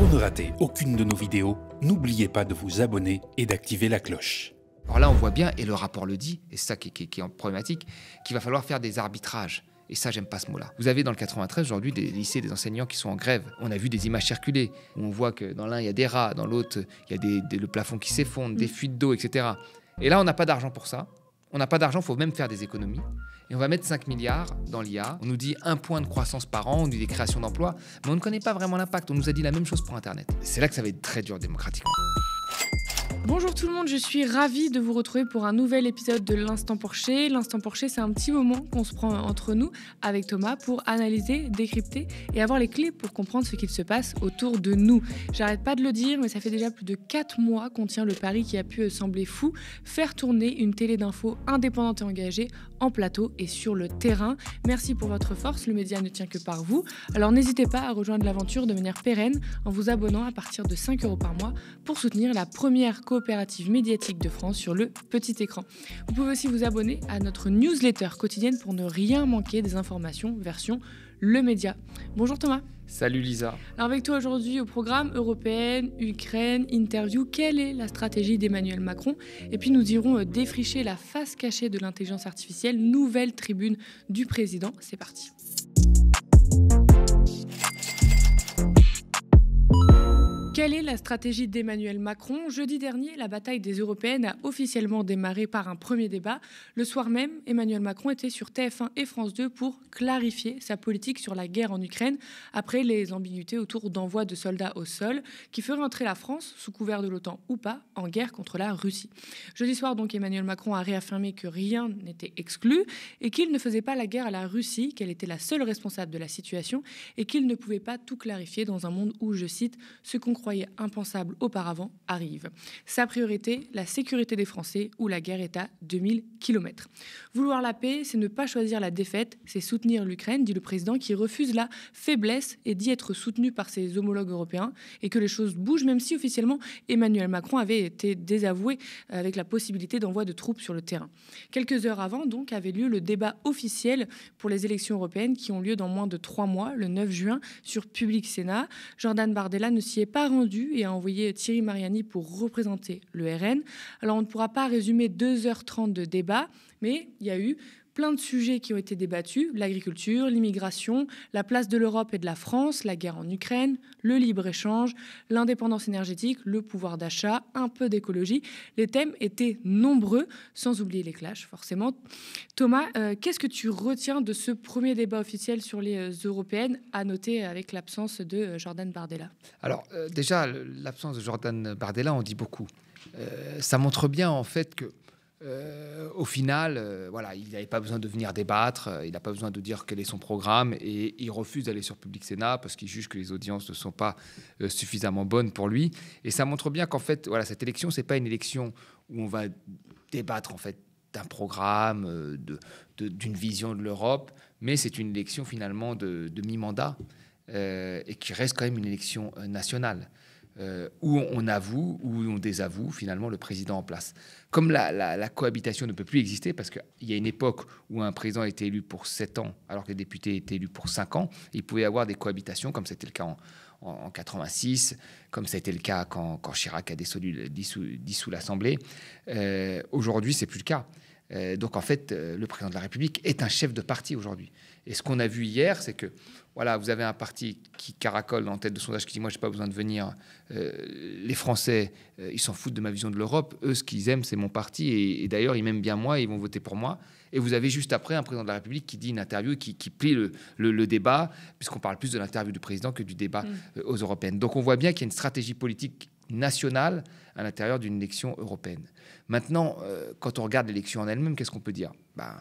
Pour ne rater aucune de nos vidéos, n'oubliez pas de vous abonner et d'activer la cloche. Alors là, on voit bien, et le rapport le dit, et c'est ça qui, est problématique, qu'il va falloir faire des arbitrages. Et ça, j'aime pas ce mot-là. Vous avez dans le 93 aujourd'hui des lycées, des enseignants qui sont en grève. On a vu des images circuler. Où on voit que dans l'un, il y a des rats, dans l'autre, il y a le plafond qui s'effondre, des mm. fuites d'eau, etc. Et là, on n'a pas d'argent pour ça. On n'a pas d'argent, il faut même faire des économies. Et on va mettre 5 milliards dans l'IA. On nous dit un point de croissance par an, on nous dit des créations d'emplois, mais on ne connaît pas vraiment l'impact. On nous a dit la même chose pour Internet. C'est là que ça va être très dur démocratiquement. Bonjour tout le monde, je suis ravie de vous retrouver pour un nouvel épisode de l'Instant Porcher. L'Instant Porcher, c'est un petit moment qu'on se prend entre nous avec Thomas pour analyser, décrypter et avoir les clés pour comprendre ce qu'il se passe autour de nous. J'arrête pas de le dire, mais ça fait déjà plus de 4 mois qu'on tient le pari qui a pu sembler fou, faire tourner une télé d'infos indépendante et engagée en plateau et sur le terrain. Merci pour votre force, le média ne tient que par vous. Alors n'hésitez pas à rejoindre l'aventure de manière pérenne en vous abonnant à partir de 5 euros par mois pour soutenir la première coopérative médiatique de France sur le petit écran. Vous pouvez aussi vous abonner à notre newsletter quotidienne pour ne rien manquer des informations version Le Média. Bonjour Thomas. Salut Lisa. Alors avec toi aujourd'hui au programme européenne, Ukraine, interview, quelle est la stratégie d'Emmanuel Macron Et puis nous irons euh, défricher la face cachée de l'intelligence artificielle, nouvelle tribune du président. C'est parti. est la stratégie d'Emmanuel Macron Jeudi dernier, la bataille des Européennes a officiellement démarré par un premier débat. Le soir même, Emmanuel Macron était sur TF1 et France 2 pour clarifier sa politique sur la guerre en Ukraine après les ambiguïtés autour d'envoi de soldats au sol qui ferait entrer la France, sous couvert de l'OTAN ou pas, en guerre contre la Russie. Jeudi soir, donc, Emmanuel Macron a réaffirmé que rien n'était exclu et qu'il ne faisait pas la guerre à la Russie, qu'elle était la seule responsable de la situation et qu'il ne pouvait pas tout clarifier dans un monde où, je cite, ce qu'on croyait impensable auparavant arrive. Sa priorité, la sécurité des Français, où la guerre est à 2000 km. Vouloir la paix, c'est ne pas choisir la défaite, c'est soutenir l'Ukraine, dit le président, qui refuse la faiblesse et dit être soutenu par ses homologues européens, et que les choses bougent, même si officiellement Emmanuel Macron avait été désavoué euh, avec la possibilité d'envoi de troupes sur le terrain. Quelques heures avant, donc, avait lieu le débat officiel pour les élections européennes qui ont lieu dans moins de trois mois, le 9 juin, sur Public Sénat. Jordan Bardella ne s'y est pas rendu et a envoyé Thierry Mariani pour représenter le RN. Alors on ne pourra pas résumer 2h30 de débat, mais il y a eu plein de sujets qui ont été débattus, l'agriculture, l'immigration, la place de l'Europe et de la France, la guerre en Ukraine, le libre-échange, l'indépendance énergétique, le pouvoir d'achat, un peu d'écologie. Les thèmes étaient nombreux, sans oublier les clashs, forcément. Thomas, euh, qu'est-ce que tu retiens de ce premier débat officiel sur les euh, européennes, à noter avec l'absence de euh, Jordan Bardella Alors, déjà, l'absence de Jordan Bardella, on dit beaucoup. ça montre bien en fait que euh, au final, euh, voilà, il n'avait pas besoin de venir débattre, euh, il n'a pas besoin de dire quel est son programme, et il refuse d'aller sur Public Sénat parce qu'il juge que les audiences ne sont pas suffisamment bonnes pour lui. Et ça montre bien qu'en fait, cette élection, ce n'est pas une élection où on va débattre en fait d'un programme, d'une vision de l'Europe, mais c'est une élection finalement de, de mi-mandat et qui reste quand même une élection nationale. Euh, où on avoue, ou on désavoue finalement le président en place. Comme la, cohabitation ne peut plus exister, parce qu'il y a une époque où un président était élu pour 7 ans, alors que les députés étaient élus pour 5 ans, il pouvait y avoir des cohabitations, comme c'était le cas en, en, 86, comme c'était le cas quand, Chirac a dissous, l'Assemblée. Euh, aujourd'hui, c'est plus le cas. Euh, donc en fait, euh, le président de la République est un chef de parti aujourd'hui. Et ce qu'on a vu hier, c'est que voilà, vous avez un parti qui caracole en tête de sondage, qui dit Moi, je n'ai pas besoin de venir. Euh, les Français, euh, ils s'en foutent de ma vision de l'Europe. Eux, ce qu'ils aiment, c'est mon parti. Et, d'ailleurs, ils m'aiment bien moi ils vont voter pour moi. Et vous avez juste après un président de la République qui dit une interview qui, qui plie le, débat, puisqu'on parle plus de l'interview du président que du débat mm. euh, aux européennes. Donc, on voit bien qu'il y a une stratégie politique nationale à l'intérieur d'une élection européenne. Maintenant, quand on regarde l'élection en elle-même, qu'est-ce qu'on peut dire ben,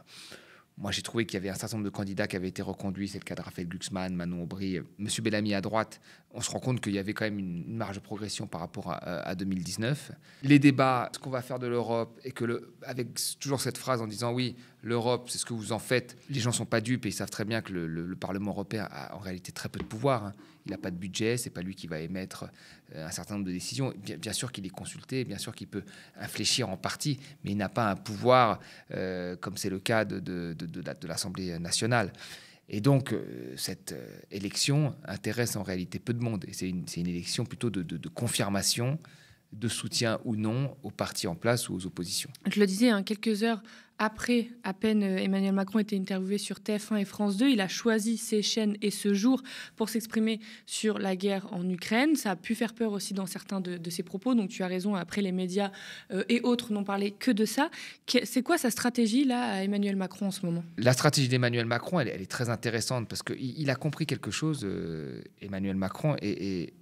moi, j'ai trouvé qu'il y avait un certain nombre de candidats qui avaient été reconduits. C'est le cas de Raphaël Glucksmann, Manon Aubry, euh, Monsieur Bellamy à droite. On se rend compte qu'il y avait quand même une marge de progression par rapport à, euh, à 2019. Les débats, ce qu'on va faire de l'Europe, et que le, avec toujours cette phrase en disant oui, l'Europe, c'est ce que vous en faites. Les gens ne sont pas dupes et ils savent très bien que le, Parlement européen a en réalité très peu de pouvoir. Hein. Il n'a pas de budget, c'est pas lui qui va émettre euh, un certain nombre de décisions. Bien, sûr qu'il est consulté, bien sûr qu'il peut infléchir en partie, mais il n'a pas un pouvoir euh, comme c'est le cas de, l'Assemblée nationale. Et donc, euh, cette élection intéresse en réalité peu de monde. C'est une, élection plutôt de, confirmation, de soutien ou non aux partis en place ou aux oppositions. Je le disais, hein, quelques heures après, à peine euh, Emmanuel Macron était interviewé sur TF1 et France 2, il a choisi ces chaînes et ce jour pour s'exprimer sur la guerre en Ukraine. Ça a pu faire peur aussi dans certains de, ses propos. Donc tu as raison, après les médias euh, et autres n'ont parlé que de ça. C'est quoi sa stratégie là Emmanuel Macron en ce moment La stratégie d'Emmanuel Macron, elle, est très intéressante parce qu'il il a compris quelque chose, euh, Emmanuel Macron, et,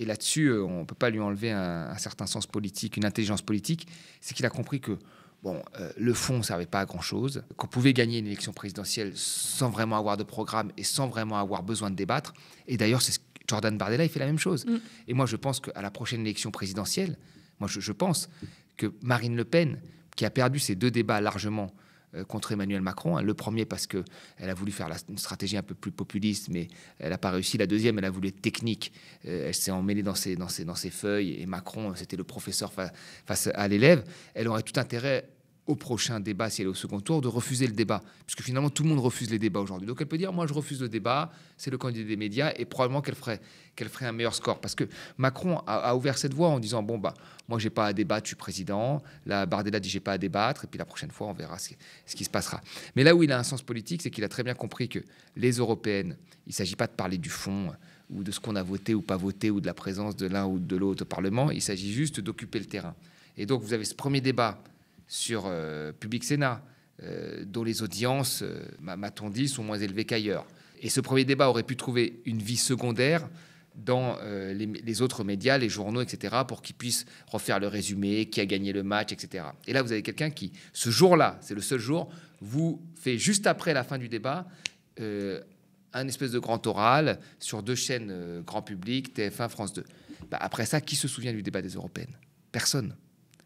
là-dessus, on ne peut pas lui enlever un certain sens politique, une intelligence politique. C'est qu'il a compris que bon, euh, le fond ne servait pas à grand-chose, qu'on pouvait gagner une élection présidentielle sans vraiment avoir de programme et sans vraiment avoir besoin de débattre. Et d'ailleurs, c'est Jordan Bardella, il fait la même chose. Mm. Et moi, je pense qu'à la prochaine élection présidentielle, moi, je, pense que Marine Le Pen, qui a perdu ses deux débats largement euh, contre Emmanuel Macron, hein, le premier parce qu'elle a voulu faire la, une stratégie un peu plus populiste, mais elle n'a pas réussi. La deuxième, elle a voulu être technique. Euh, elle s'est emmêlée dans ses, dans, ses, dans ses feuilles et Macron, c'était le professeur face à l'élève. Elle aurait tout intérêt au prochain débat, si elle est au second tour, de refuser le débat. Puisque finalement, tout le monde refuse les débats aujourd'hui. Donc elle peut dire, moi, je refuse le débat, c'est le candidat des médias, et probablement qu'elle ferait, qu'elle ferait un meilleur score. Parce que Macron a, ouvert cette voie en disant, bon, bah, moi, j'ai pas à débattre, je suis président. La Bardella dit, j'ai pas à débattre, et puis la prochaine fois, on verra ce qui, ce qui se passera. Mais là où il a un sens politique, c'est qu'il a très bien compris que les Européennes, il ne s'agit pas de parler du fond ou de ce qu'on a voté ou pas voté, ou de la présence de l'un ou de l'autre au Parlement, il s'agit juste d'occuper le terrain. Et donc, vous avez ce premier débat sur euh, Public Sénat, euh, dont les audiences, euh, m'a-t-on dit, sont moins élevées qu'ailleurs. Et ce premier débat aurait pu trouver une vie secondaire dans les, autres médias, les journaux, etc., pour qu'ils puissent refaire le résumé, qui a gagné le match, etc. Et là, vous avez quelqu'un qui, ce jour-là, c'est le seul jour, vous fait juste après la fin du débat un espèce de grand oral sur deux chaînes grand public, TF1, France 2. Bah, après ça, qui se souvient du débat des européennes Personne.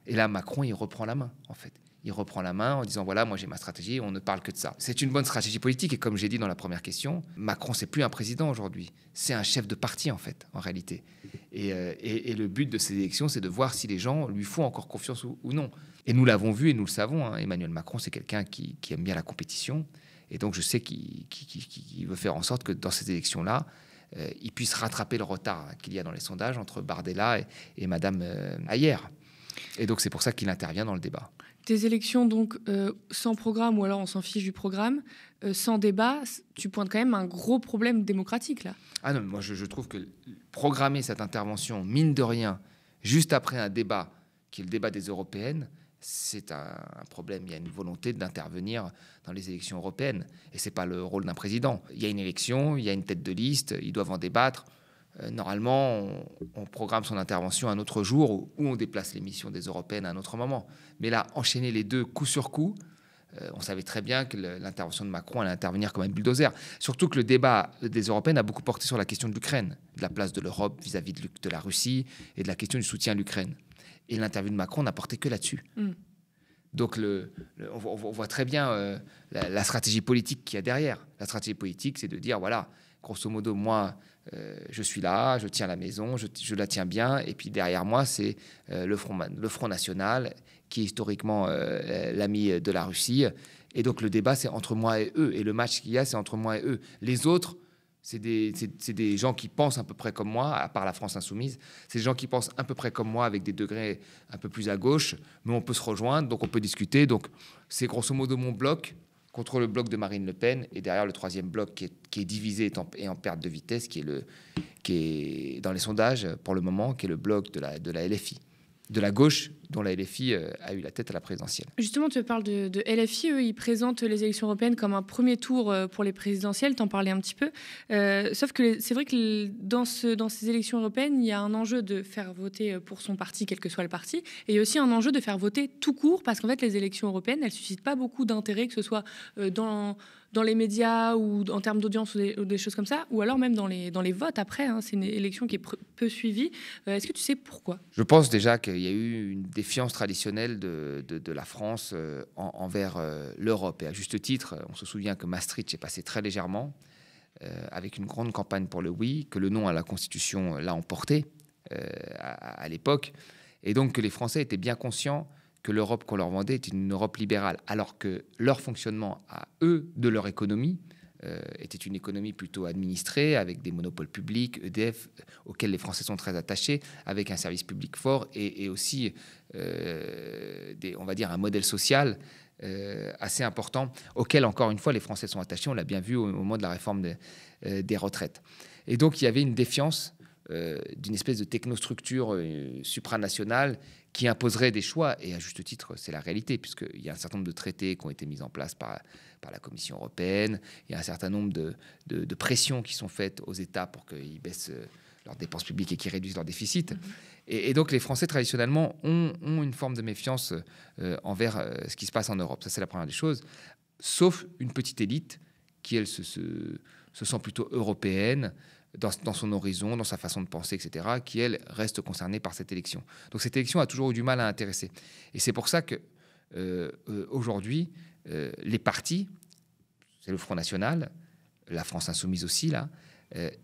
Et là, Macron, il reprend la main, en fait. Il reprend la main en disant voilà, moi j'ai ma stratégie, on ne parle que de ça. C'est une bonne stratégie politique et comme j'ai dit dans la première question, Macron c'est plus un président aujourd'hui, c'est un chef de parti en fait, en réalité. Et, euh, le but de ces élections, c'est de voir si les gens lui font encore confiance ou, non. Et nous l'avons vu et nous le savons. Hein, Emmanuel Macron, c'est quelqu'un qui, aime bien la compétition et donc je sais qu'il veut faire en sorte que dans ces élections-là, euh, il puisse rattraper le retard qu'il y a dans les sondages entre Bardella et, Madame euh, Ayer. Et donc c'est pour ça qu'il intervient dans le débat. Des élections donc euh, sans programme ou alors on s'en fiche du programme, euh, sans débat, tu pointes quand même un gros problème démocratique là. Ah non, moi je, trouve que programmer cette intervention, mine de rien, juste après un débat, qui est le débat des européennes, c'est un, un, problème. Il y a une volonté d'intervenir dans les élections européennes. Et ce n'est pas le rôle d'un président. Il y a une élection, il y a une tête de liste, ils doivent en débattre. Euh, normalement, on, programme son intervention un autre jour ou, on déplace l'émission des européennes à un autre moment. Mais là, enchaîner les deux coup sur coup, euh, on savait très bien que l'intervention de Macron allait intervenir comme un bulldozer. Surtout que le débat des européennes a beaucoup porté sur la question de l'Ukraine, de la place de l'Europe vis-à-vis de, la Russie et de la question du soutien à l'Ukraine. Et l'interview de Macron n'a porté que là-dessus. Mm. Donc le, on, voit très bien euh, la, la stratégie politique qu'il y a derrière. La stratégie politique, c'est de dire, voilà, grosso modo, moi, euh, je suis là, je tiens la maison, je, la tiens bien. Et puis derrière moi, c'est euh, le, front, National, qui est historiquement euh, l'ami de la Russie. Et donc le débat, c'est entre moi et eux. Et le match qu'il y a, c'est entre moi et eux. Les autres, c'est des, des, gens qui pensent à peu près comme moi, à part la France insoumise. C'est des gens qui pensent à peu près comme moi, avec des degrés un peu plus à gauche. Mais on peut se rejoindre, donc on peut discuter. Donc c'est grosso modo mon bloc contre le bloc de Marine Le Pen et derrière le troisième bloc qui est, divisé et en, et en, perte de vitesse, qui est, le, qui est dans les sondages pour le moment, qui est le bloc de la, de la LFI de la gauche dont la LFI euh, a eu la tête à la présidentielle. Justement, tu parles de, LFI, eux, ils présentent les élections européennes comme un premier tour euh, pour les présidentielles, t'en parlais un petit peu. Euh, sauf que c'est vrai que dans, dans ces élections européennes, il y a un enjeu de faire voter pour son parti, quel que soit le parti, et il y a aussi un enjeu de faire voter tout court, parce qu'en fait, les élections européennes, elles ne suscitent pas beaucoup d'intérêt, que ce soit dans dans les médias ou en termes d'audience ou, des choses comme ça, ou alors même dans les, dans les votes après. Hein, c'est une élection qui est peu suivie. Euh, est-ce que tu sais pourquoi Je pense déjà qu'il y a eu une défiance traditionnelle de, la France euh, envers euh, l'Europe. Et à juste titre, on se souvient que Maastricht est passé très légèrement, avec une grande campagne pour le oui, que le non à la Constitution l'a emporté à l'époque, et donc que les Français étaient bien conscients que l'Europe qu'on leur vendait était une Europe libérale, alors que leur fonctionnement à eux de leur économie euh, était une économie plutôt administrée, avec des monopoles publics, EDF, euh, auxquels les Français sont très attachés, avec un service public fort et, aussi, euh, on va dire, un modèle social assez important, auquel, encore une fois, les Français sont attachés. On l'a bien vu au, moment de la réforme des retraites. Et donc, il y avait une défiance euh, d'une espèce de technostructure euh, supranationale qui imposerait des choix. Et à juste titre, c'est la réalité, puisqu'il y a un certain nombre de traités qui ont été mis en place par, par la Commission européenne, il y a un certain nombre de, de, pressions qui sont faites aux États pour qu'ils baissent euh, leurs dépenses publiques et qu'ils réduisent leurs déficits. Mm-hmm. Et, donc les Français, traditionnellement, ont, ont une forme de méfiance envers ce qui se passe en Europe. Ça, c'est la première des choses. Sauf une petite élite qui, elle, se, se, se sent plutôt européenne, dans, son horizon, dans sa façon de penser, etc., qui, elle, reste concernée par cette élection. Donc cette élection a toujours eu du mal à intéresser. Et c'est pour ça que euh, euh, aujourd'hui, euh, les partis, c'est le Front National, la France Insoumise aussi, là,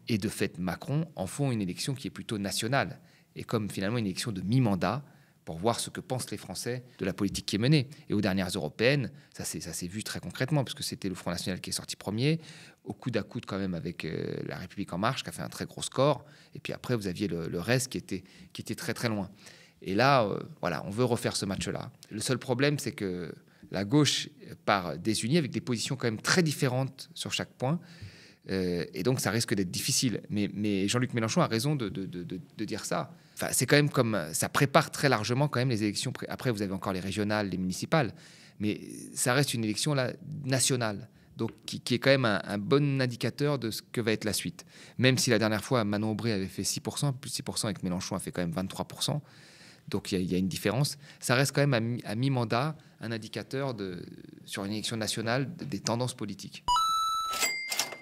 et de fait Macron, en font une élection qui est plutôt nationale. Et comme finalement une élection de mi-mandat, pour voir ce que pensent les Français de la politique qui est menée. Et aux dernières européennes, ça s'est vu très concrètement, puisque c'était le Front National qui est sorti premier, au coup à coude quand même avec euh, la République en marche, qui a fait un très gros score. Et puis après, vous aviez le, reste qui était, très très loin. Et là, euh, voilà, on veut refaire ce match-là. Le seul problème, c'est que la gauche part désunie avec des positions quand même très différentes sur chaque point. Euh, et donc, ça risque d'être difficile. Mais, Jean-Luc Mélenchon a raison de dire ça c'est quand même comme euh, ça prépare très largement quand même les élections. Après, vous avez encore les régionales, les municipales, mais ça reste une élection là nationale, donc qui, est quand même un, bon indicateur de ce que va être la suite. Même si la dernière fois Manon Aubry avait fait 6%, plus 6% avec Mélenchon a fait quand même 23%, donc il y, a une différence. Ça reste quand même à mi-mandat un indicateur de, sur une élection nationale des tendances politiques.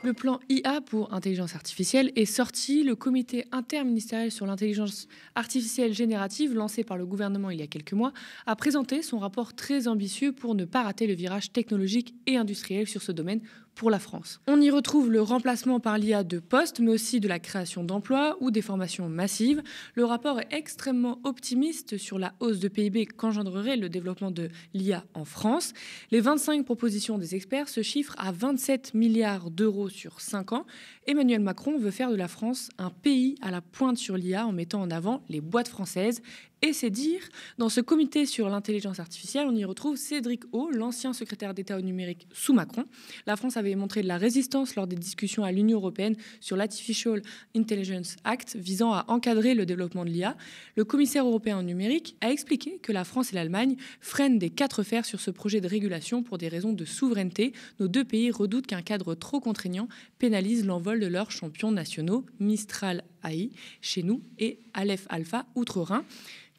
Le plan IA pour intelligence artificielle est sorti. Le comité interministériel sur l'intelligence artificielle générative, lancé par le gouvernement il y a quelques mois, a présenté son rapport très ambitieux pour ne pas rater le virage technologique et industriel sur ce domaine pour la France. On y retrouve le remplacement par l'IA de postes, mais aussi de la création d'emplois ou des formations massives. Le rapport est extrêmement optimiste sur la hausse de PIB qu'engendrerait le développement de l'IA en France. Les 25 propositions des experts se chiffrent à 27 milliards d'euros sur 5 ans Emmanuel Macron veut faire de la France un pays à la pointe sur l'IA en mettant en avant les boîtes françaises. Et c'est dire, dans ce comité sur l'intelligence artificielle, on y retrouve Cédric O, l'ancien secrétaire d'État au numérique sous Macron. La France avait montré de la résistance lors des discussions à l'Union européenne sur l'Artificial Intelligence Act visant à encadrer le développement de l'IA. Le commissaire européen au numérique a expliqué que la France et l'Allemagne freinent des quatre fers sur ce projet de régulation pour des raisons de souveraineté. Nos deux pays redoutent qu'un cadre trop contraignant pénalise l'envol de leurs champions nationaux, Mistral AI chez nous et Aleph Alpha Outre-Rhin.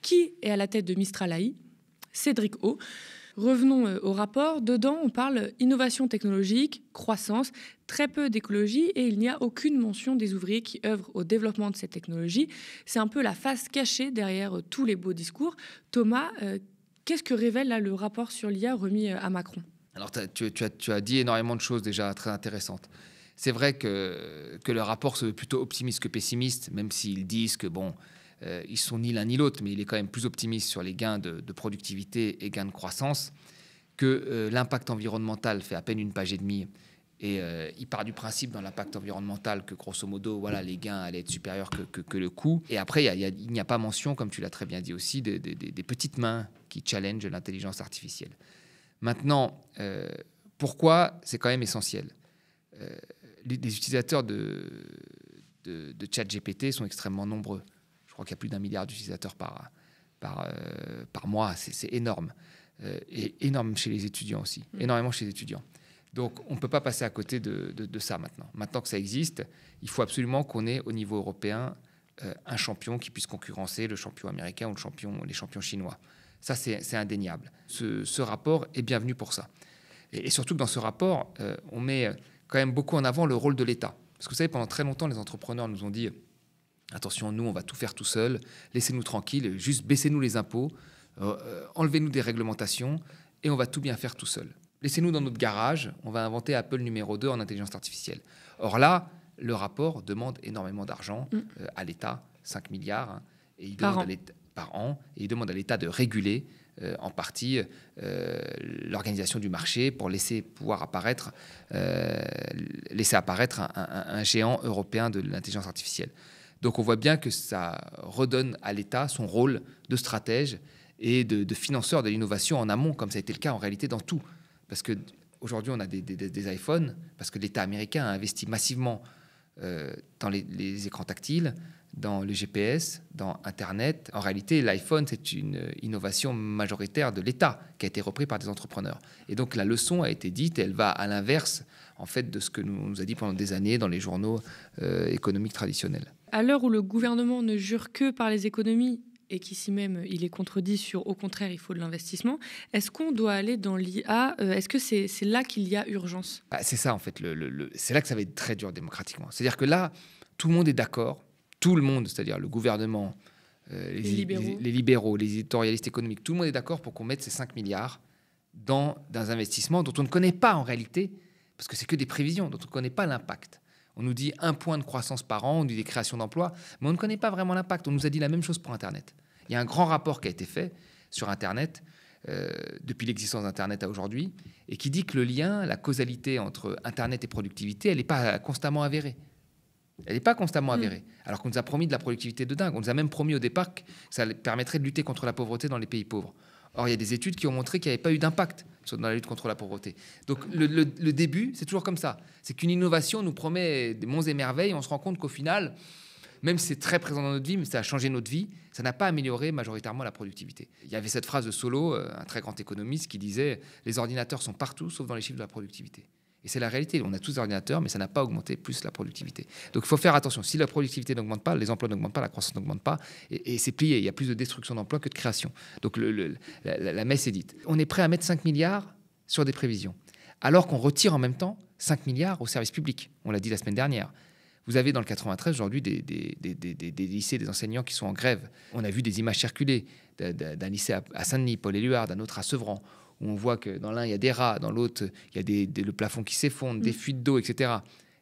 Qui est à la tête de Mistral AI Cédric O. Revenons euh, au rapport. Dedans, on parle innovation technologique, croissance, très peu d'écologie et il n'y a aucune mention des ouvriers qui œuvrent au développement de cette technologie. C'est un peu la face cachée derrière euh, tous les beaux discours. Thomas, euh, qu'est-ce que révèle là, le rapport sur l'IA remis à Macron Alors, tu as dit énormément de choses déjà très intéressantes. C'est vrai que, que le rapport se veut plutôt optimiste que pessimiste, même s'ils disent que, bon, euh, ils sont ni l'un ni l'autre, mais il est quand même plus optimiste sur les gains de, productivité et gains de croissance, que euh, l'impact environnemental fait à peine une page et demie. Et euh, il part du principe dans l'impact environnemental que grosso modo, voilà, les gains allaient être supérieurs que, le coût. Et après, il n'y a pas mention, comme tu l'as très bien dit aussi, des, des petites mains qui challengent l'intelligence artificielle. Maintenant, pourquoi c'est quand même essentiel les, utilisateurs de, de, de ChatGPT sont extrêmement nombreux. Je crois qu'il y a plus d'un milliard d'utilisateurs par, par, euh, par mois. C'est énorme. Euh, et énorme chez les étudiants aussi. Mm. Énormément chez les étudiants. Donc on ne peut pas passer à côté de, de, ça maintenant. Maintenant que ça existe, il faut absolument qu'on ait au niveau européen euh, un champion qui puisse concurrencer le champion américain ou le champion, les champions chinois. Ça, c'est indéniable. Ce, ce, rapport est bienvenu pour ça. Et, surtout que dans ce rapport, on met quand même beaucoup en avant le rôle de l'État. Parce que vous savez, pendant très longtemps, les entrepreneurs nous ont dit attention, nous, on va tout faire tout seul, laissez-nous tranquilles, juste baissez-nous les impôts, euh, euh, enlevez-nous des réglementations, et on va tout bien faire tout seul. Laissez-nous dans notre garage, on va inventer Apple numéro 2 en intelligence artificielle. Or là, le rapport demande énormément d'argent mm. euh, à l'État, 5 milliards, hein, et il par an, et il demande à l'État de réguler, euh, en partie euh, l'organisation du marché pour laisser pouvoir apparaître, euh, laisser apparaître un, géant européen de l'intelligence artificielle. Donc on voit bien que ça redonne à l'État son rôle de stratège et de, financeur de l'innovation en amont, comme ça a été le cas en réalité dans tout. Parce que aujourd'hui on a des, iPhones, parce que l'État américain a investi massivement dans les écrans tactiles, dans le GPS, dans Internet. En réalité, l'iPhone, c'est une innovation majoritaire de l'État qui a été reprise par des entrepreneurs. Et donc la leçon a été dite, elle va à l'inverse en fait de ce que nous, nous a dit pendant des années dans les journaux euh, économiques traditionnels. À l'heure où le gouvernement ne jure que par les économies et qu'ici même il est contredit sur au contraire il faut de l'investissement. Est-ce qu'on doit aller dans l'IA euh, Est-ce que c'est là qu'il y a urgence ah, C'est ça en fait, c'est là que ça va être très dur démocratiquement. C'est-à-dire que là, tout le monde est d'accord tout le monde, c'est-à-dire le gouvernement, euh, les, libéraux. Les, éditorialistes économiques, tout le monde est d'accord pour qu'on mette ces 5 milliards dans, des investissements investissement dont on ne connaît pas en réalité, parce que c'est que des prévisions, dont on ne connaît pas l'impact. On nous dit un point de croissance par an, on dit des créations d'emplois, mais on ne connaît pas vraiment l'impact. On nous a dit la même chose pour Internet. Il y a un grand rapport qui a été fait sur Internet euh, depuis l'existence d'Internet à aujourd'hui, et qui dit que le lien, la causalité entre Internet et productivité, elle n'est pas constamment avérée. Elle n'est pas constamment mm. avérée. Alors qu'on nous a promis de la productivité de dingue. On nous a même promis au départ que ça permettrait de lutter contre la pauvreté dans les pays pauvres. Or, il y a des études qui ont montré qu'il n'y avait pas eu d'impact dans la lutte contre la pauvreté. Donc, le, début, c'est toujours comme ça. C'est qu'une innovation nous promet des monts et merveilles. on se rend compte qu'au final, même si c'est très présent dans notre vie, mais ça a changé notre vie, ça n'a pas amélioré majoritairement la productivité. Il y avait cette phrase de Solo, euh, un très grand économiste, qui disait Les ordinateurs sont partout sauf dans les chiffres de la productivité. Et c'est la réalité. On a tous des ordinateurs, mais ça n'a pas augmenté plus la productivité. Donc il faut faire attention. Si la productivité n'augmente pas, les emplois n'augmentent pas, la croissance n'augmente pas, et, c'est plié. Il y a plus de destruction d'emplois que de création. Donc la, messe est dite. On est prêt à mettre 5 milliards sur des prévisions, alors qu'on retire en même temps 5 milliards au service public. On l'a dit la semaine dernière. Vous avez dans le 93 aujourd'hui des, des, lycées, des enseignants qui sont en grève. On a vu des images circuler d'un lycée à, à Saint-Denis, Paul-Éluard, d'un autre à Sevran on voit que dans l'un, il y a des rats, dans l'autre, il y a des, le plafond qui s'effondre, des mm. fuites d'eau, etc.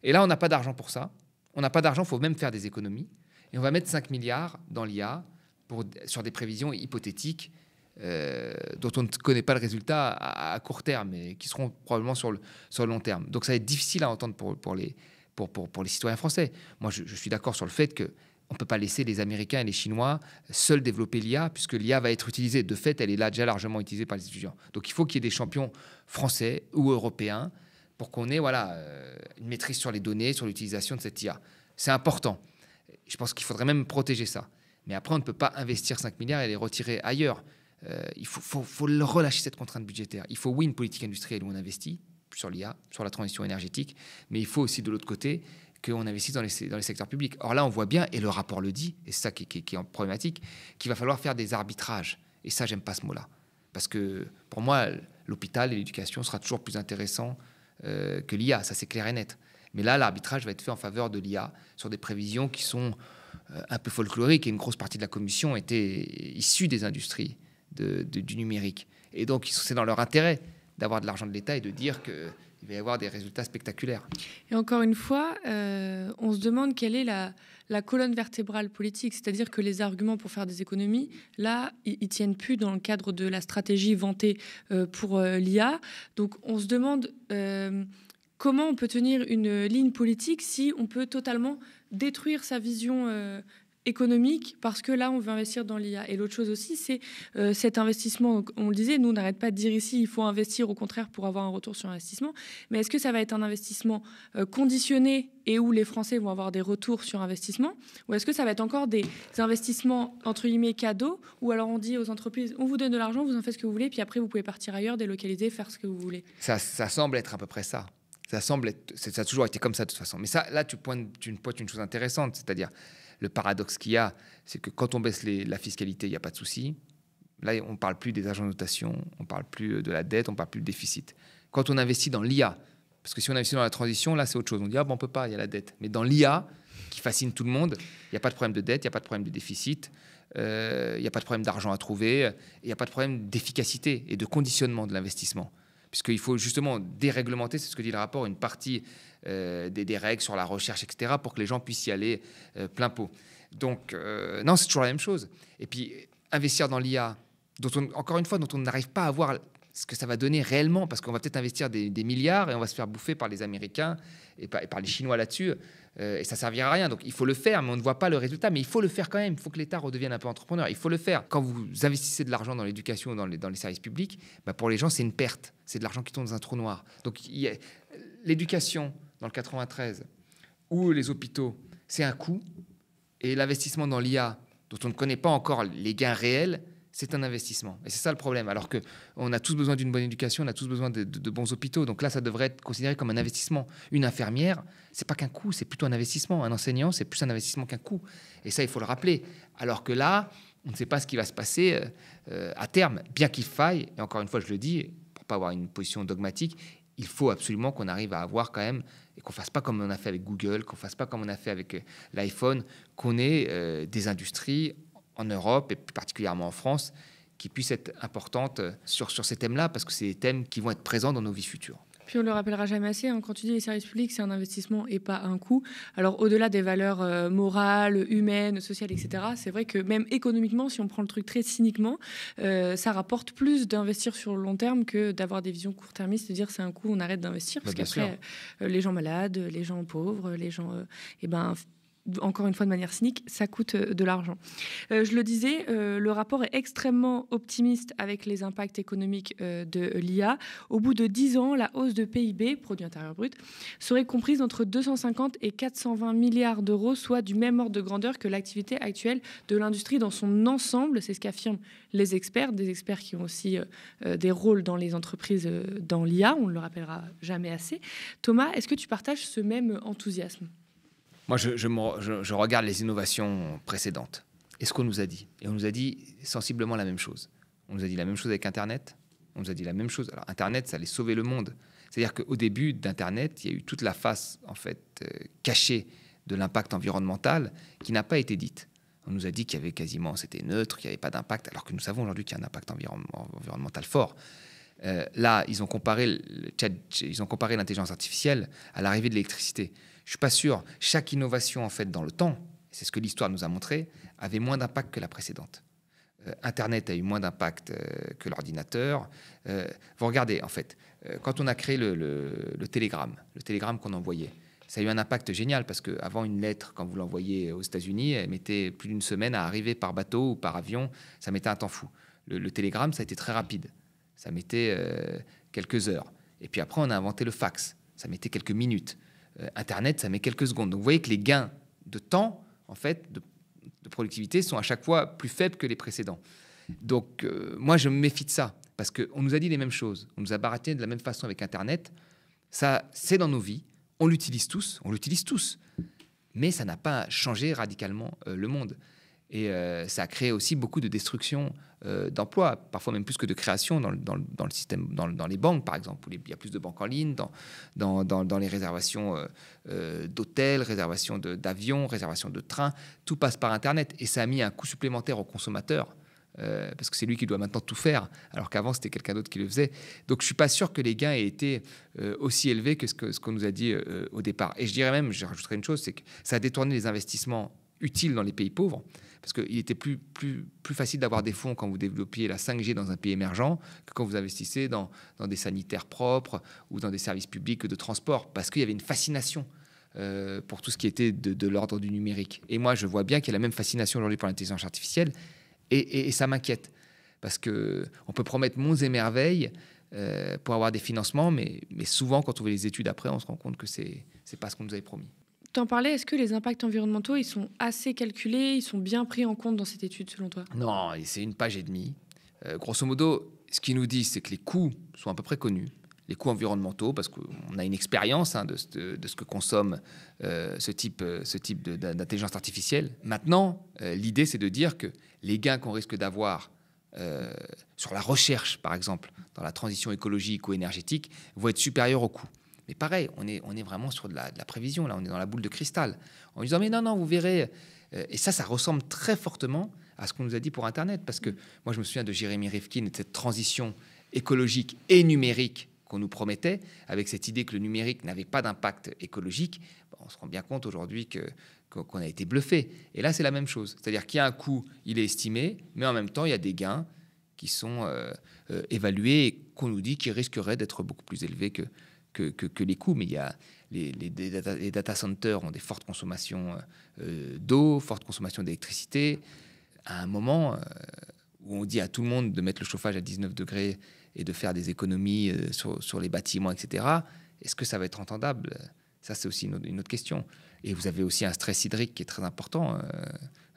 Et là, on n'a pas d'argent pour ça. On n'a pas d'argent, il faut même faire des économies. Et on va mettre 5 milliards dans l'IA pour, sur des prévisions hypothétiques euh, dont on ne connaît pas le résultat à, court terme, mais qui seront probablement sur le, long terme. Donc ça va être difficile à entendre pour, les, citoyens français. Moi, je suis d'accord sur le fait que on ne peut pas laisser les Américains et les Chinois seuls développer l'IA, puisque l'IA va être utilisée. De fait, elle est là déjà largement utilisée par les étudiants. Donc il faut qu'il y ait des champions français ou européens pour qu'on ait voilà, euh, une maîtrise sur les données, sur l'utilisation de cette IA. C'est important. Je pense qu'il faudrait même protéger ça. Mais après, on ne peut pas investir 5 milliards et les retirer ailleurs. Euh, il faut, faut, faut relâcher cette contrainte budgétaire. Il faut, oui, une politique industrielle où on investit sur l'IA, sur la transition énergétique, mais il faut aussi, de l'autre côté, qu'on investisse dans les, dans les secteurs publics. Or là, on voit bien, et le rapport le dit, et c'est ça qui, est problématique, qu'il va falloir faire des arbitrages. Et ça, j'aime pas ce mot-là. Parce que pour moi, l'hôpital et l'éducation sera toujours plus intéressant euh, que l'IA, ça c'est clair et net. Mais là, l'arbitrage va être fait en faveur de l'IA sur des prévisions qui sont euh, un peu folkloriques et une grosse partie de la commission était issue des industries du numérique. Et donc, c'est dans leur intérêt d'avoir de l'argent de l'État et de dire que il va y avoir des résultats spectaculaires. Et encore une fois, euh, on se demande quelle est la, colonne vertébrale politique, c'est-à-dire que les arguments pour faire des économies, là, ils tiennent plus dans le cadre de la stratégie vantée euh, pour euh, l'IA. Donc on se demande comment on peut tenir une ligne politique si on peut totalement détruire sa vision économique parce que là, on veut investir dans l'IA. Et l'autre chose aussi, c'est euh, cet investissement. on le disait, nous, on n'arrête pas de dire ici, il faut investir au contraire pour avoir un retour sur investissement. Mais est-ce que ça va être un investissement euh, conditionné et où les Français vont avoir des retours sur investissement Ou est-ce que ça va être encore des investissements, entre guillemets, cadeaux Ou alors on dit aux entreprises, on vous donne de l'argent, vous en faites ce que vous voulez, puis après, vous pouvez partir ailleurs, délocaliser, faire ce que vous voulez Ça, ça semble être à peu près ça. Ça semble être, ça a toujours été comme ça de toute façon. Mais ça, là, tu pointes, tu pointes une chose intéressante, c'est-à-dire le paradoxe qu'il y a, c'est que quand on baisse la fiscalité, il n'y a pas de souci. Là, on ne parle plus des agents de notation, on ne parle plus euh, de la dette, on ne parle plus de déficit. Quand on investit dans l'IA, parce que si on investit dans la transition, là, c'est autre chose. On dit, ah, on ne peut pas, il y a la dette. Mais dans l'IA, qui fascine tout le monde, il n'y a pas de problème de dette, il n'y a pas de problème de déficit, euh, il n'y a pas de problème d'argent à trouver, il n'y a pas de problème d'efficacité et de conditionnement de l'investissement puisqu'il faut justement déréglementer, c'est ce que dit le rapport, une partie euh, des, règles sur la recherche, etc., pour que les gens puissent y aller euh, plein pot. Donc, euh, non, c'est toujours la même chose. Et puis, investir dans l'IA, encore une fois, dont on n'arrive pas à avoir ce que ça va donner réellement, parce qu'on va peut-être investir des, milliards et on va se faire bouffer par les Américains et par, les Chinois là-dessus, euh, et ça servira à rien. Donc il faut le faire, mais on ne voit pas le résultat, mais il faut le faire quand même, il faut que l'État redevienne un peu entrepreneur, il faut le faire. Quand vous investissez de l'argent dans l'éducation ou dans les, dans les, services publics, bah pour les gens c'est une perte, c'est de l'argent qui tombe dans un trou noir. Donc l'éducation dans le 93 ou les hôpitaux, c'est un coût, et l'investissement dans l'IA, dont on ne connaît pas encore les gains réels, c'est un investissement. Et c'est ça le problème. Alors que on a tous besoin d'une bonne éducation, on a tous besoin de, bons hôpitaux. Donc là, ça devrait être considéré comme un investissement. Une infirmière, c'est pas qu'un coût, c'est plutôt un investissement. Un enseignant, c'est plus un investissement qu'un coût. Et ça, il faut le rappeler. Alors que là, on ne sait pas ce qui va se passer euh, euh, à terme, bien qu'il faille. Et encore une fois, je le dis, pour pas avoir une position dogmatique, il faut absolument qu'on arrive à avoir quand même et qu'on fasse pas comme on a fait avec Google, qu'on fasse pas comme on a fait avec euh, l'iPhone, qu'on ait des industries en Europe et plus particulièrement en France qui puisse être importante euh, sur, ces thèmes-là, parce que c'est des thèmes qui vont être présents dans nos vies futures. Puis on le rappellera jamais assez, hein, quand tu dis les services publics, c'est un investissement et pas un coût. Alors au-delà des valeurs euh, morales, humaines, sociales, etc., c'est vrai que même économiquement, si on prend le truc très cyniquement, euh, ça rapporte plus d'investir sur le long terme que d'avoir des visions court-termistes, de dire c'est un coût, on arrête d'investir, parce bah, qu'après, les gens malades, les gens pauvres, les gens... et eh ben, encore une fois de manière cynique, ça coûte euh, de l'argent. Euh, je le disais, euh, le rapport est extrêmement optimiste avec les impacts économiques de l'IA. Au bout de 10 ans, la hausse de PIB, produit intérieur brut, serait comprise entre 250 et 420 milliards d'euros, soit du même ordre de grandeur que l'activité actuelle de l'industrie dans son ensemble. C'est ce qu'affirment les experts, des experts qui ont aussi des rôles dans les entreprises dans l'IA, on ne le rappellera jamais assez. Thomas, est-ce que tu partages ce même enthousiasme moi, je, regarde les innovations précédentes. Et ce qu'on nous a dit. Et on nous a dit sensiblement la même chose. On nous a dit la même chose avec Internet. On nous a dit la même chose. Alors, Internet, ça allait sauver le monde. C'est-à-dire qu'au début d'Internet, il y a eu toute la face, en fait, euh, cachée de l'impact environnemental qui n'a pas été dite. On nous a dit qu'il y avait quasiment, c'était neutre, qu'il n'y avait pas d'impact, alors que nous savons aujourd'hui qu'il y a un impact environnemental fort. Euh, là, ils ont comparé l'intelligence artificielle à l'arrivée de l'électricité. Je suis pas sûr. Chaque innovation, en fait, dans le temps, c'est ce que l'histoire nous a montré, avait moins d'impact que la précédente. Euh, Internet a eu moins d'impact euh, que l'ordinateur. Euh, vous regardez, en fait, quand on a créé le, télégramme, le télégramme qu'on envoyait, ça a eu un impact génial parce qu'avant, une lettre, quand vous l'envoyez aux États-Unis, elle mettait plus d'une semaine à arriver par bateau ou par avion. Ça mettait un temps fou. Le, télégramme, ça a été très rapide. Ça mettait quelques heures. Et puis après, on a inventé le fax. Ça mettait quelques minutes. Euh, Internet, ça met quelques secondes. Donc vous voyez que les gains de temps, en fait, de, productivité sont à chaque fois plus faibles que les précédents. Donc euh, moi, je me méfie de ça, parce qu'on nous a dit les mêmes choses, on nous a baratté de la même façon avec Internet. Ça, c'est dans nos vies, on l'utilise tous, on l'utilise tous, mais ça n'a pas changé radicalement euh, le monde. Et ça a créé aussi beaucoup de destruction euh, d'emplois, parfois même plus que de création dans le, dans système, dans, dans, les banques par exemple, où il y a plus de banques en ligne, dans, les réservations euh, euh, d'hôtels, réservations d'avions, réservations de trains, tout passe par Internet et ça a mis un coût supplémentaire au consommateur parce que c'est lui qui doit maintenant tout faire, alors qu'avant c'était quelqu'un d'autre qui le faisait. Donc je suis pas sûr que les gains aient été aussi élevés que ce qu'on ce qu'on nous a dit au départ. Et je dirais même, je rajouterai une chose, c'est que ça a détourné les investissements utile dans les pays pauvres, parce qu'il était plus, plus, plus facile d'avoir des fonds quand vous développiez la 5G dans un pays émergent que quand vous investissez dans, dans des sanitaires propres ou dans des services publics de transport, parce qu'il y avait une fascination euh, pour tout ce qui était de, de l'ordre du numérique. Et moi, je vois bien qu'il y a la même fascination aujourd'hui pour l'intelligence artificielle, et, et, ça m'inquiète, parce qu'on peut promettre monts et merveilles euh, pour avoir des financements, mais, mais souvent, quand on fait les études après, on se rend compte que c'est n'est pas ce qu'on nous avait promis. T'en parlais, est-ce que les impacts environnementaux, ils sont assez calculés, ils sont bien pris en compte dans cette étude selon toi Non, c'est une page et demie. Euh, grosso modo, ce qu'ils nous disent, c'est que les coûts sont à peu près connus, les coûts environnementaux, parce qu'on a une expérience hein, de, ce que consomme euh, ce type, euh, ce type d'intelligence artificielle. Maintenant, l'idée, c'est de dire que les gains qu'on risque d'avoir sur la recherche, par exemple, dans la transition écologique ou énergétique, vont être supérieurs aux coûts. Mais pareil, on est, on est vraiment sur de la, prévision, là, on est dans la boule de cristal. En disant, mais non, non, vous verrez. Euh, et ça, ça ressemble très fortement à ce qu'on nous a dit pour Internet. Parce que moi, je me souviens de Jérémy Rifkin de cette transition écologique et numérique qu'on nous promettait, avec cette idée que le numérique n'avait pas d'impact écologique, on se rend bien compte aujourd'hui que qu'on a été bluffé. Et là, c'est la même chose. C'est-à-dire qu'il y a un coût, il est estimé, mais en même temps, il y a des gains qui sont euh, euh, évalués et qu'on nous dit qui risqueraient d'être beaucoup plus élevés que, que, les coûts, mais il y a les, data, centers ont des fortes consommations euh, d'eau, fortes consommations d'électricité. À un moment euh, où on dit à tout le monde de mettre le chauffage à 19 degrés et de faire des économies euh, sur, les bâtiments, etc., est-ce que ça va être entendable Ça, c'est aussi une, autre question. Et vous avez aussi un stress hydrique qui est très important.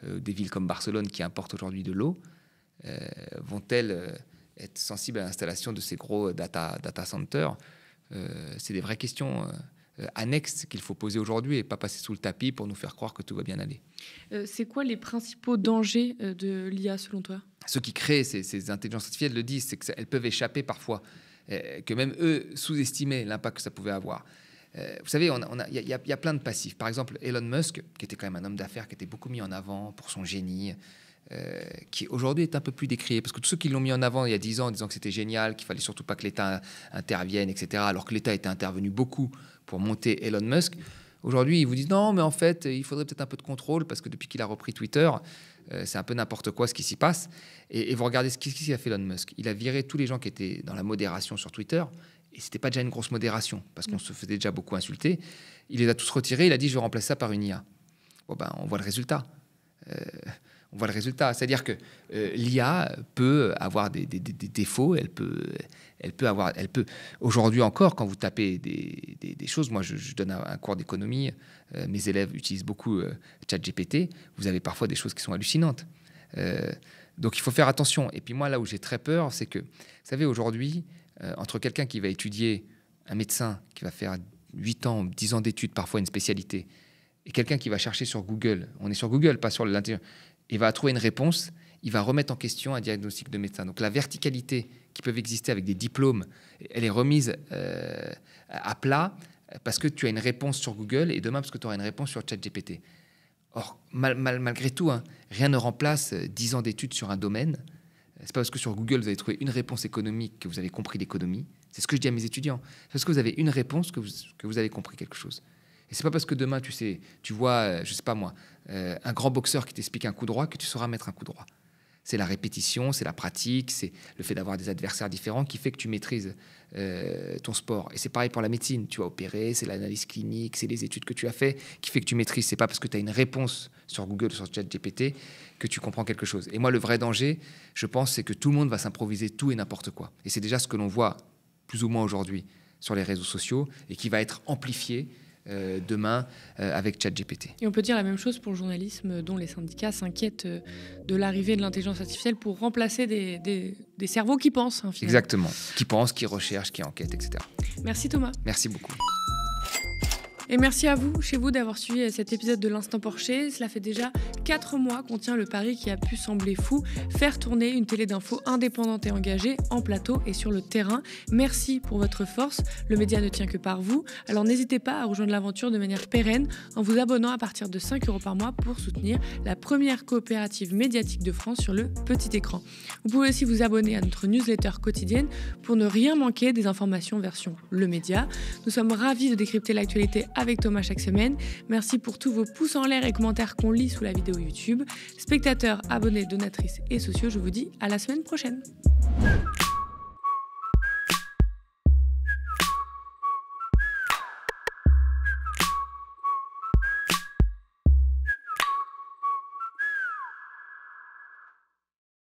des villes comme Barcelone qui importent aujourd'hui de l'eau vont-elles être sensibles à l'installation de ces gros data, data centers euh, c'est des vraies questions euh, annexes qu'il faut poser aujourd'hui et pas passer sous le tapis pour nous faire croire que tout va bien aller. Euh, c'est quoi les principaux dangers de l'IA selon toi Ceux qui créent ces, intelligences artificielles le disent, c'est qu'elles peuvent échapper parfois, que même eux sous-estimaient l'impact que ça pouvait avoir. vous savez, il y, a plein de passifs. Par exemple, Elon Musk, qui était quand même un homme d'affaires qui était beaucoup mis en avant pour son génie, euh, qui aujourd'hui est un peu plus décrié. Parce que tous ceux qui l'ont mis en avant il y a 10 ans en disant que c'était génial, qu'il fallait surtout pas que l'État intervienne, etc., alors que l'État était intervenu beaucoup pour monter Elon Musk, aujourd'hui ils vous disent non, mais en fait il faudrait peut-être un peu de contrôle parce que depuis qu'il a repris Twitter, euh, c'est un peu n'importe quoi ce qui s'y passe. Et, vous regardez ce qu'il a fait Elon Musk. Il a viré tous les gens qui étaient dans la modération sur Twitter. Et c'était pas déjà une grosse modération, parce qu'on se faisait déjà beaucoup insulter. Il les a tous retirés, il a dit je vais remplacer ça par une IA. Bon ben, on voit le résultat. Euh, on voit le résultat. C'est-à-dire que euh, l'IA peut avoir des, défauts, elle peut, elle peut avoir, elle peut. Aujourd'hui encore, quand vous tapez des, choses, moi je, donne un, cours d'économie, euh, mes élèves utilisent beaucoup euh, ChatGPT. Vous avez parfois des choses qui sont hallucinantes. donc il faut faire attention. Et puis moi là où j'ai très peur, c'est que, vous savez, aujourd'hui, entre quelqu'un qui va étudier, un médecin qui va faire 8 ans, 10 ans d'études, parfois une spécialité, et quelqu'un qui va chercher sur Google, on est sur Google, pas sur l'intérieur il va trouver une réponse, il va remettre en question un diagnostic de médecin. Donc la verticalité qui peut exister avec des diplômes, elle est remise euh, à plat parce que tu as une réponse sur Google et demain parce que tu auras une réponse sur ChatGPT. Or, malgré tout, hein, rien ne remplace 10 euh, ans d'études sur un domaine. n'est pas parce que sur Google vous avez trouvé une réponse économique que vous avez compris l'économie. C'est ce que je dis à mes étudiants. C'est parce que vous avez une réponse que vous avez compris quelque chose. Et c'est pas parce que demain, tu sais, tu vois, euh, je sais pas moi, euh, un grand boxeur qui t'explique un coup droit que tu sauras mettre un coup droit. C'est la répétition, c'est la pratique, c'est le fait d'avoir des adversaires différents qui fait que tu maîtrises euh, ton sport. Et c'est pareil pour la médecine. Tu vas opérer, c'est l'analyse clinique, c'est les études que tu as fait qui fait que tu maîtrises. C'est pas parce que tu as une réponse sur Google ou sur ChatGPT que tu comprends quelque chose. Et moi, le vrai danger, je pense, c'est que tout le monde va s'improviser tout et n'importe quoi. Et c'est déjà ce que l'on voit plus ou moins aujourd'hui sur les réseaux sociaux et qui va être amplifié euh, demain euh, avec ChatGPT. Et on peut dire la même chose pour le journalisme dont les syndicats s'inquiètent euh, de l'arrivée de l'intelligence artificielle pour remplacer des, cerveaux qui pensent. Hein, Exactement, qui pensent, qui recherchent, qui enquêtent, etc. Merci Thomas. Merci beaucoup. Et merci à vous, chez vous, d'avoir suivi cet épisode de l'Instant Porcher. Cela fait déjà 4 mois qu'on tient le pari qui a pu sembler fou, faire tourner une télé d'info indépendante et engagée en plateau et sur le terrain. Merci pour votre force. Le média ne tient que par vous. Alors n'hésitez pas à rejoindre l'aventure de manière pérenne en vous abonnant à partir de 5 euros par mois pour soutenir la première coopérative médiatique de France sur le petit écran. Vous pouvez aussi vous abonner à notre newsletter quotidienne pour ne rien manquer des informations version le média. Nous sommes ravis de décrypter l'actualité avec Thomas chaque semaine. Merci pour tous vos pouces en l'air et commentaires qu'on lit sous la vidéo YouTube. Spectateurs, abonnés, donatrices et sociaux, je vous dis à la semaine prochaine.